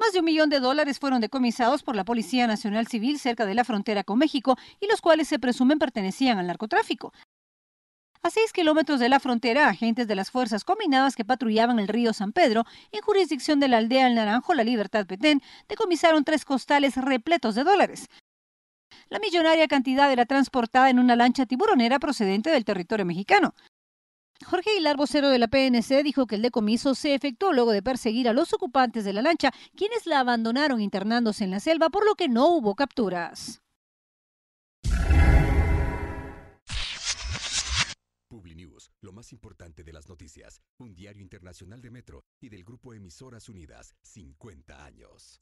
Más de un millón de dólares fueron decomisados por la Policía Nacional Civil cerca de la frontera con México y los cuales se presumen pertenecían al narcotráfico. A seis kilómetros de la frontera, agentes de las fuerzas combinadas que patrullaban el río San Pedro, en jurisdicción de la aldea El Naranjo, La Libertad Petén, decomisaron tres costales repletos de dólares. La millonaria cantidad era transportada en una lancha tiburonera procedente del territorio mexicano. Jorge Hilar, vocero de la PNC, dijo que el decomiso se efectuó luego de perseguir a los ocupantes de la lancha, quienes la abandonaron internándose en la selva, por lo que no hubo capturas. Publinews, lo más importante de las noticias, un diario internacional de Metro y del grupo Emisoras Unidas, 50 años.